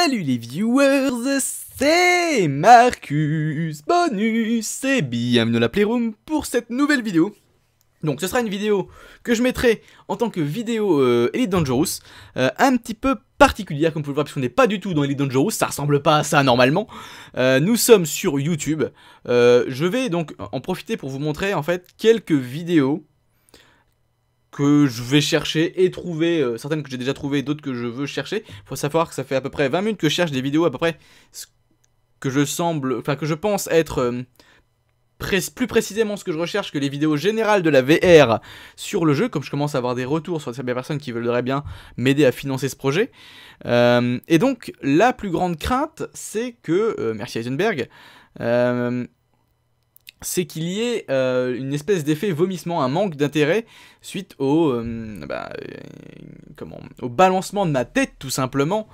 Salut les viewers, c'est Marcus Bonus et bienvenue dans la Playroom pour cette nouvelle vidéo. Donc ce sera une vidéo que je mettrai en tant que vidéo euh, Elite Dangerous, euh, un petit peu particulière comme vous pouvez le voir puisqu'on n'est pas du tout dans Elite Dangerous, ça ressemble pas à ça normalement. Euh, nous sommes sur YouTube, je vais donc en profiter pour vous montrer en fait quelques vidéos que je vais chercher et trouver, euh, certaines que j'ai déjà trouvées d'autres que je veux chercher. Faut savoir que ça fait à peu près 20 minutes que je cherche des vidéos à peu près que je semble, enfin que je pense être euh, plus précisément ce que je recherche que les vidéos générales de la VR sur le jeu, comme je commence à avoir des retours sur certaines personnes qui voudraient bien m'aider à financer ce projet. Euh, et donc la plus grande crainte, c'est que, merci Heisenberg, c'est qu'il y ait euh, une espèce d'effet vomissement, un manque d'intérêt suite au, euh, bah, euh, comment, au balancement de ma tête tout simplement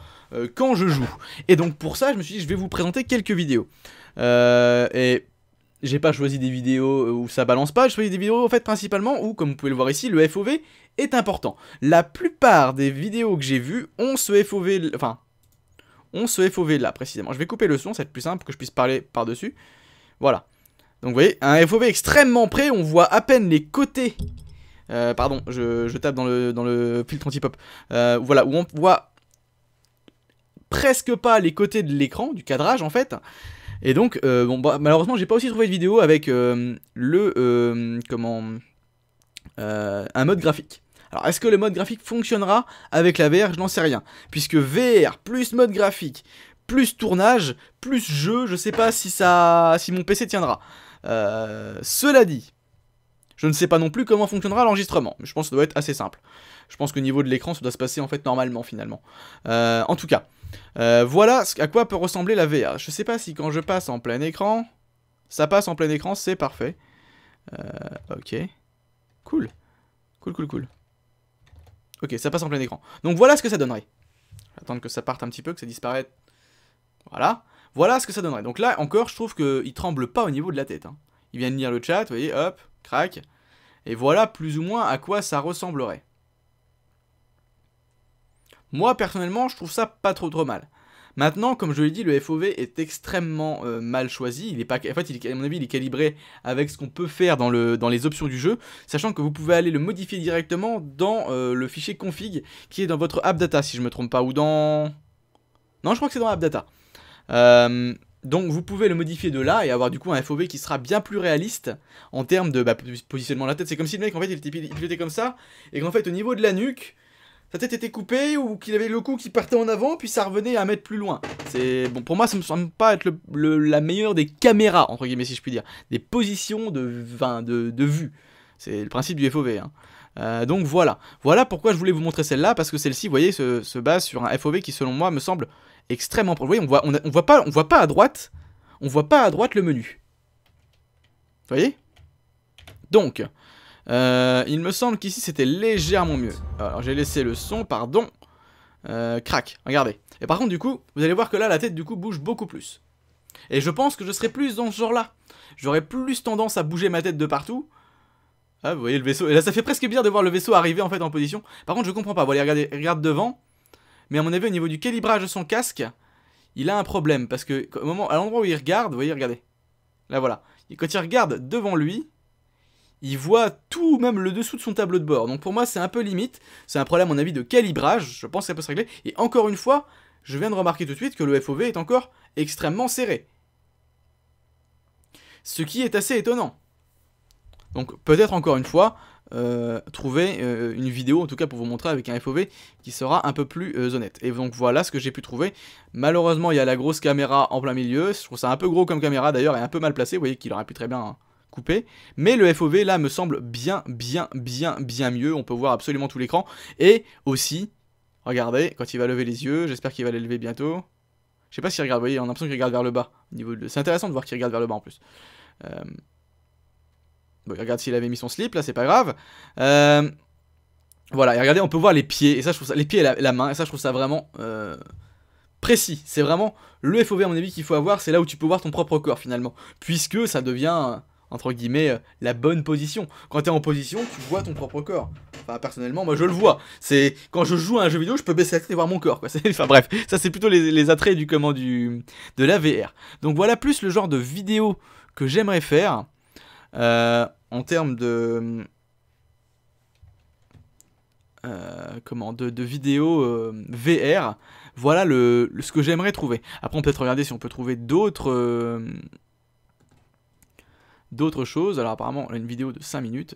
quand je joue. Et donc pour ça, je me suis dit, je vais vous présenter quelques vidéos. et j'ai pas choisi des vidéos où ça balance pas, j'ai choisi des vidéos en fait principalement où, comme vous pouvez le voir ici, le FOV est important. La plupart des vidéos que j'ai vues ont ce FOV, enfin, ont ce FOV là précisément. Je vais couper le son, ça va être plus simple que je puisse parler par-dessus. Voilà. Donc vous voyez, un FOV extrêmement près, on voit à peine les côtés. Euh, pardon, je, tape dans le, dans le filtre anti-pop. Euh, voilà, où on voit presque pas les côtés de l'écran, du cadrage en fait. Et donc, euh, bon, bah, malheureusement, j'ai pas aussi trouvé de vidéo avec le. comment. un mode graphique. Alors, est-ce que le mode graphique fonctionnera avec la VR Je n'en sais rien. Puisque VR plus mode graphique plus tournage plus jeu, je sais pas si ça. si mon PC tiendra. Euh, cela dit, je ne sais pas non plus comment fonctionnera l'enregistrement, mais je pense que ça doit être assez simple. Je pense qu'au niveau de l'écran, ça doit se passer en fait normalement finalement. Euh, en tout cas, euh, voilà à quoi peut ressembler la VA. Je sais pas si quand je passe en plein écran, ça passe en plein écran, c'est parfait. ok. Cool. Cool, cool, cool. Ok, ça passe en plein écran. Donc voilà ce que ça donnerait. Attendre que ça parte un petit peu, que ça disparaisse voilà. Voilà ce que ça donnerait. Donc là, encore, je trouve qu'il tremble pas au niveau de la tête. Hein. Il vient de lire le chat, vous voyez, hop, crac. Et voilà plus ou moins à quoi ça ressemblerait. Moi, personnellement, je trouve ça pas trop trop mal. Maintenant, comme je l'ai dit, le FOV est extrêmement euh, mal choisi. Il est pas, en fait, il est, à mon avis, il est calibré avec ce qu'on peut faire dans, le, dans les options du jeu, sachant que vous pouvez aller le modifier directement dans euh, le fichier config qui est dans votre AppData, si je me trompe pas, ou dans... Non, je crois que c'est dans AppData. data. Euh, donc vous pouvez le modifier de là et avoir du coup un FOV qui sera bien plus réaliste en termes de bah, positionnement de la tête. C'est comme si le mec en fait il était comme ça et qu'en fait au niveau de la nuque, sa tête était coupée ou qu'il avait le cou qui partait en avant puis ça revenait à mètre plus loin. C'est bon pour moi ça me semble pas être le, la meilleure des caméras entre guillemets si je puis dire, des positions de, enfin, de vue. C'est le principe du FOV. Hein. Euh, donc voilà. Voilà pourquoi je voulais vous montrer celle-là, parce que celle-ci, vous voyez, se, base sur un FOV qui, selon moi, me semble extrêmement proche. Vous voyez, on voit, on, voit pas, on voit pas à droite, on voit pas à droite le menu. Vous voyez Donc, euh, il me semble qu'ici, c'était légèrement mieux. Alors, j'ai laissé le son, pardon. Euh, crac, regardez. Et par contre, du coup, vous allez voir que là, la tête, du coup, bouge beaucoup plus. Et je pense que je serais plus dans ce genre-là. J'aurais plus tendance à bouger ma tête de partout ah, vous voyez le vaisseau. Et là, ça fait presque bien de voir le vaisseau arriver en fait en position. Par contre, je comprends pas. Bon, regarde devant. Mais à mon avis, au niveau du calibrage de son casque, il a un problème. Parce que, au moment, à l'endroit où il regarde, vous voyez, regardez. Là, voilà. Et quand il regarde devant lui, il voit tout, même le dessous de son tableau de bord. Donc pour moi, c'est un peu limite. C'est un problème, à mon avis, de calibrage. Je pense que ça peut se régler. Et encore une fois, je viens de remarquer tout de suite que le FOV est encore extrêmement serré. Ce qui est assez étonnant. Donc peut-être encore une fois, euh, trouver euh, une vidéo, en tout cas pour vous montrer avec un FOV qui sera un peu plus euh, honnête. Et donc voilà ce que j'ai pu trouver. Malheureusement, il y a la grosse caméra en plein milieu. Je trouve ça un peu gros comme caméra d'ailleurs et un peu mal placé. Vous voyez qu'il aurait pu très bien hein, couper. Mais le FOV là me semble bien, bien, bien, bien mieux. On peut voir absolument tout l'écran. Et aussi, regardez, quand il va lever les yeux, j'espère qu'il va les lever bientôt. Je sais pas s'il regarde, vous voyez, on a l'impression qu'il regarde vers le bas. de... C'est intéressant de voir qu'il regarde vers le bas en plus. Bon, regarde s'il avait mis son slip, là, c'est pas grave. Euh, voilà, et regardez, on peut voir les pieds, et ça, je trouve ça, les pieds et la, main, et ça, je trouve ça vraiment euh, précis. C'est vraiment le FOV, à mon avis, qu'il faut avoir, c'est là où tu peux voir ton propre corps, finalement. Puisque ça devient, euh, entre guillemets, la bonne position. Quand tu es en position, tu vois ton propre corps. Enfin, personnellement, moi, je le vois. C'est quand je joue à un jeu vidéo, je peux baisser la et voir mon corps, quoi. enfin, bref, ça, c'est plutôt les, attraits du, comment, du, de la VR. Donc, voilà plus le genre de vidéo que j'aimerais faire. Euh, en termes de. Euh, comment de, vidéos euh, VR. Voilà ce que j'aimerais trouver. Après, on peut peut-être regarder si on peut trouver d'autres d'autres choses. Alors, apparemment, on a une vidéo de 5 minutes.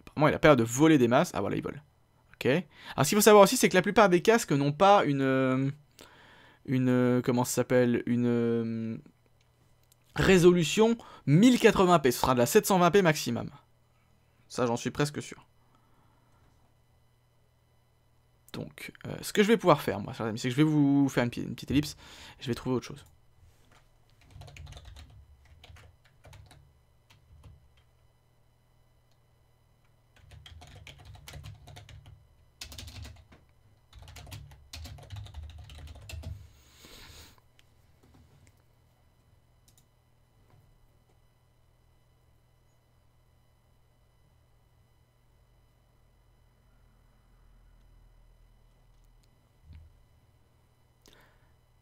Apparemment, il a peur de voler des masses. Ah, voilà, il vole. Ok. Alors, ce qu'il faut savoir aussi, c'est que la plupart des casques n'ont pas une. une. Comment ça s'appelle Une résolution 1080p, ce sera de la 720p maximum. Ça, j'en suis presque sûr. Donc, euh, ce que je vais pouvoir faire, moi, c'est que je vais vous faire une petite ellipse, et je vais trouver autre chose.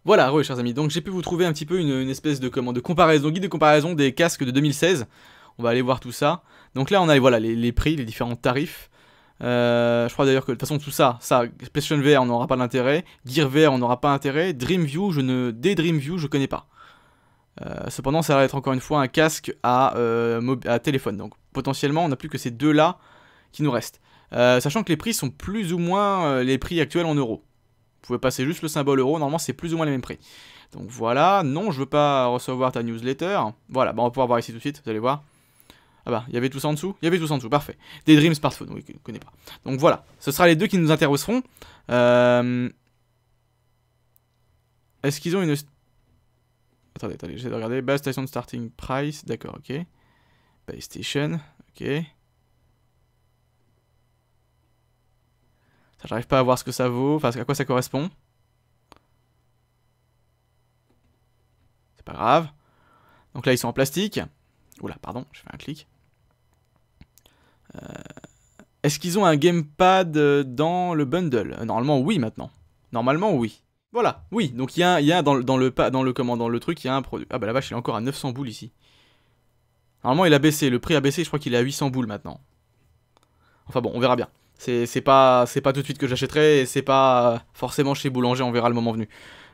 Voilà, oui, chers amis, donc j'ai pu vous trouver un petit peu une, espèce de, de comparaison, guide de comparaison des casques de 2016. On va aller voir tout ça. Donc là, on a voilà, les, prix, les différents tarifs. Euh, je crois d'ailleurs que de toute façon tout ça, ça, PlayStation VR on n'aura pas d'intérêt, Gear VR on n'aura pas d'intérêt, Dreamview, je ne, des Dreamview je connais pas. Euh, cependant ça va être encore une fois un casque à, euh, à téléphone, donc potentiellement on n'a plus que ces deux là qui nous restent. sachant que les prix sont plus ou moins les prix actuels en euros. Vous pouvez passer juste le symbole euro, normalement c'est plus ou moins les mêmes prix. Donc voilà, non, je veux pas recevoir ta newsletter. Voilà, bah on va pouvoir voir ici tout de suite, vous allez voir. Ah bah, il y avait tout ça en dessous Il y avait tout ça en dessous, parfait. Des Dream Smartphone, oui, je ne connais pas. Donc voilà, ce sera les deux qui nous intéresseront. Euh, est-ce qu'ils ont une... Attendez, attendez, j'essaie de regarder. Base station starting price, d'accord, ok. Base station, ok. J'arrive pas à voir ce que ça vaut, enfin à quoi ça correspond. C'est pas grave. Donc là ils sont en plastique. Oula, pardon, je fais un clic. Euh, est-ce qu'ils ont un gamepad euh, dans le bundle Normalement oui maintenant. Normalement oui. Voilà, oui, donc il y a, y dans, dans, le dans le dans le truc, il y a un produit. Ah bah la vache, il est encore à 900 boules ici. Normalement, il a baissé, le prix a baissé, je crois qu'il est à 800 boules maintenant. Enfin bon, on verra bien. C'est pas, pas tout de suite que j'achèterai et c'est pas euh, forcément chez Boulanger, on verra le moment venu.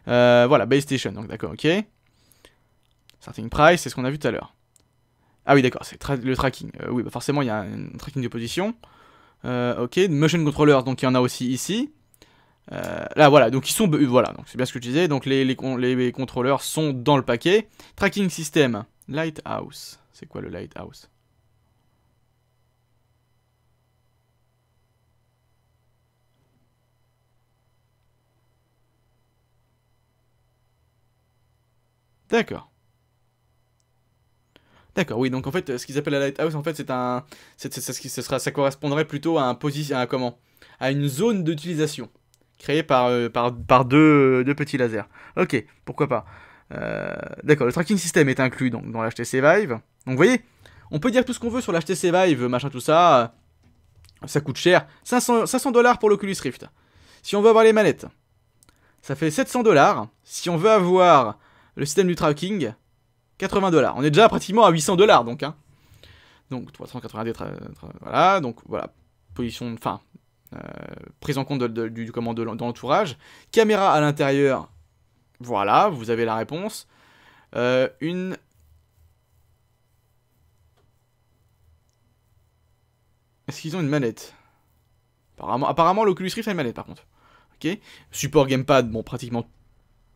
Euh, voilà, Base Station, donc d'accord, ok. Starting Price, c'est ce qu'on a vu tout à l'heure. Ah oui, d'accord, c'est le tracking. Euh, oui, bah forcément, il y a un tracking de position. ok, Motion Controller, donc il y en a aussi ici. là, voilà, donc ils sont... Voilà, donc c'est bien ce que je disais. Donc les, les, les contrôleurs sont dans le paquet. Tracking System, Lighthouse. C'est quoi le Lighthouse D'accord. D'accord, oui, donc en fait, euh, ce qu'ils appellent la lighthouse, en fait, c'est un. ce sera, ça correspondrait plutôt à un position. À, comment À une zone d'utilisation. Créée par, euh, par, euh, deux, petits lasers. Ok, pourquoi pas. D'accord, le tracking system est inclus donc, dans l'HTC Vive. Donc vous voyez, on peut dire tout ce qu'on veut sur l'HTC Vive, machin, tout ça. Ça coûte cher. 500 dollars pour l'Oculus Rift. Si on veut avoir les manettes, ça fait 700 dollars. Si on veut avoir le système du tracking, 80 dollars. On est déjà pratiquement à 800 dollars donc. Hein. Donc 380... voilà, donc voilà, position, enfin, euh, prise en compte du, commandant dans l'entourage. Caméra à l'intérieur, voilà, vous avez la réponse. Euh, une Est-ce qu'ils ont une manette Apparemment, apparemment l'Oculus Rift a une manette par contre. Ok. Support gamepad, bon pratiquement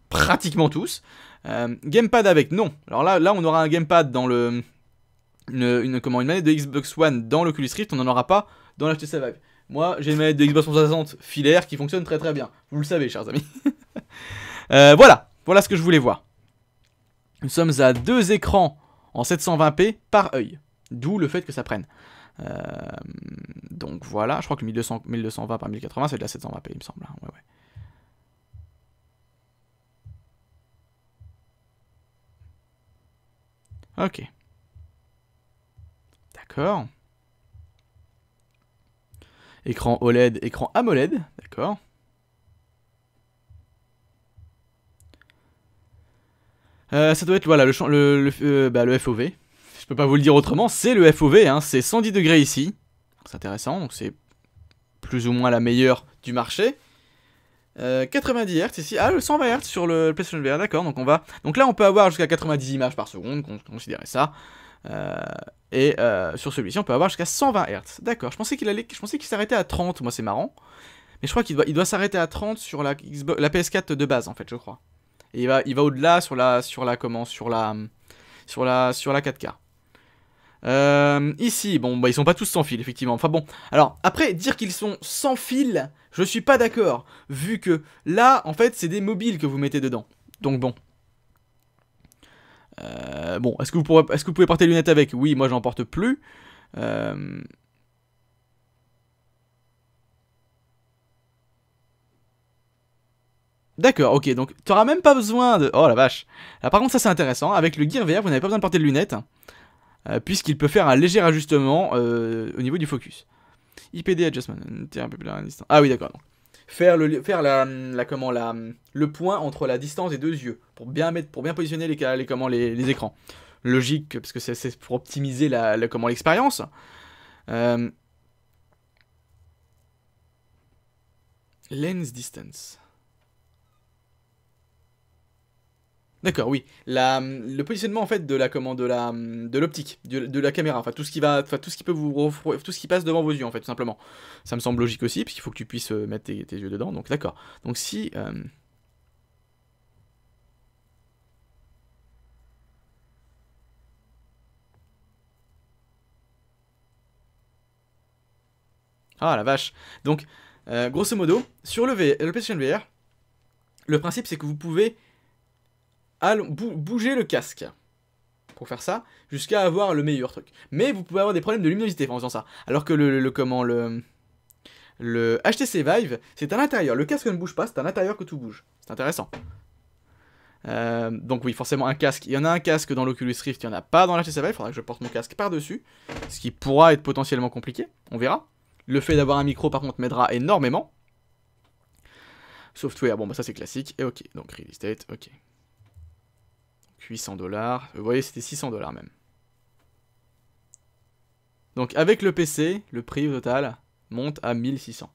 pratiquement tous. Euh, gamepad avec, non. Alors là, là, on aura un gamepad dans le. Une, comment, une manette de Xbox One dans l'Oculus Rift, on n'en aura pas dans l'HTC Vive. Moi, j'ai une manette de Xbox 360 filaire qui fonctionne très très bien. Vous le savez, chers amis. Euh, voilà, voilà ce que je voulais voir. Nous sommes à deux écrans en 720p par œil. D'où le fait que ça prenne. Euh, donc voilà, je crois que 1200, 1220 par 1080, c'est de la 720p, il me semble. Hein. Ouais, ouais. Ok. D'accord. Écran OLED, écran AMOLED, d'accord. Euh, ça doit être voilà, le, le, le, euh, bah, FOV. Je peux pas vous le dire autrement, c'est le FOV, hein, c'est 110 degrés ici. C'est intéressant, donc c'est plus ou moins la meilleure du marché. 90 euh, Hz ici. Ah, le 120 Hz sur le PlayStation VR, d'accord. Donc on va. Donc là, on peut avoir jusqu'à 90 images par seconde, considérez ça. Euh, et euh, sur celui-ci, on peut avoir jusqu'à 120 Hz. D'accord. Je pensais qu'il allait, je qu'il s'arrêtait à 30. Moi, c'est marrant. Mais je crois qu'il doit, il doit s'arrêter à 30 sur la, la PS4 de base, en fait, je crois. Et il va, il va au-delà sur la, sur la, comment, sur la, sur la, sur la 4K. Euh, ici, bon, bah, ils sont pas tous sans fil, effectivement. Enfin bon, alors, après, dire qu'ils sont sans fil, je suis pas d'accord, vu que là, en fait, c'est des mobiles que vous mettez dedans. Donc bon. Euh, bon, est-ce que, vous pouvez porter les lunettes avec Oui, moi, j'en porte plus. Euh... D'accord, ok, donc tu t'auras même pas besoin de... Oh la vache Là, Par contre ça c'est intéressant, avec le Gear VR vous n'avez pas besoin de porter de lunettes. Euh, puisqu'il peut faire un léger ajustement euh, au niveau du focus. IPD adjustment, un peu distance. Ah oui, d'accord. Faire, le, faire la, le point entre la distance des deux yeux pour bien, mettre, pour bien positionner les, comment, les, écrans. Logique, parce que c'est pour optimiser la, comment l'expérience. Euh, lens distance. D'accord, oui. le positionnement en fait de la commande, de la, de l'optique, de, la caméra, enfin tout ce qui va, tout ce qui peut vous, tout ce qui passe devant vos yeux en fait, tout simplement. Ça me semble logique aussi, puisqu'il faut que tu puisses euh, mettre tes, yeux dedans. Donc d'accord. Donc si euh, Ah la vache. Donc euh, grosso modo, sur le, v, le VR, le principe c'est que vous pouvez allons, bouger le casque pour faire ça, jusqu'à avoir le meilleur truc. Mais vous pouvez avoir des problèmes de luminosité en faisant ça. Alors que le, comment, le, le HTC Vive, c'est à l'intérieur. Le casque ne bouge pas, c'est à l'intérieur que tout bouge. C'est intéressant. Euh, donc oui, forcément un casque. Il y en a un casque dans l'Oculus Rift, il n'y en a pas dans l'HTC Vive. Il faudra que je porte mon casque par-dessus, ce qui pourra être potentiellement compliqué. On verra. Le fait d'avoir un micro, par contre, m'aidera énormément. Software, bon bah ça c'est classique. Et ok, donc real estate, ok. 800 dollars. Vous voyez, c'était 600 dollars même. Donc avec le PC, le prix au total monte à 1600.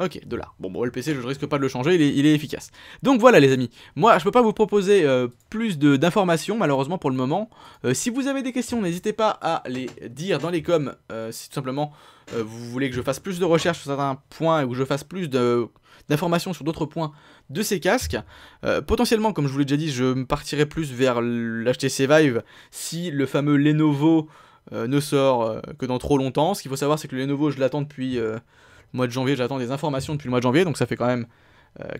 Ok, dollars. Bon, bon, le PC, je ne risque pas de le changer, il est, efficace. Donc voilà, les amis. Moi, je ne peux pas vous proposer euh, plus d'informations, malheureusement, pour le moment. Euh, si vous avez des questions, n'hésitez pas à les dire dans les coms. Euh, c'est tout simplement euh, vous voulez que je fasse plus de recherches sur certains points et que je fasse plus d'informations sur d'autres points de ces casques, euh, potentiellement, comme je vous l'ai déjà dit, je me partirai plus vers l'HTC Vive si le fameux Lenovo euh, ne sort que dans trop longtemps. Ce qu'il faut savoir, c'est que le Lenovo, je l'attends depuis le mois de janvier, j'attends des informations depuis le mois de janvier, donc ça fait quand même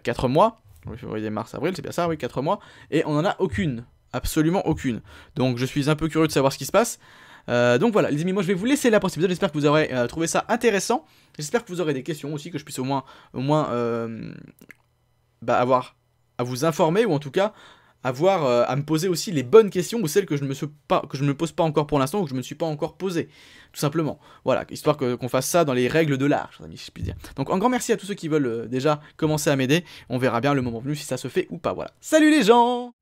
4 mois. février, mars, avril, c'est bien ça, oui, 4 mois. Et on n'en a aucune. Absolument aucune. Donc je suis un peu curieux de savoir ce qui se passe. Euh, donc voilà, les amis, moi je vais vous laisser là pour cet épisode. J'espère que vous aurez euh, trouvé ça intéressant. J'espère que vous aurez des questions aussi, que je puisse au moins, au moins euh, bah, avoir à vous informer ou en tout cas avoir à me poser aussi les bonnes questions ou celles que je ne me, pas, que je me pose pas encore pour l'instant ou que je ne me suis pas encore posé tout simplement. Voilà, histoire qu'on fasse ça dans les règles de l'art, si je dire. Donc un grand merci à tous ceux qui veulent déjà commencer à m'aider. On verra bien le moment venu si ça se fait ou pas. Voilà. Salut les gens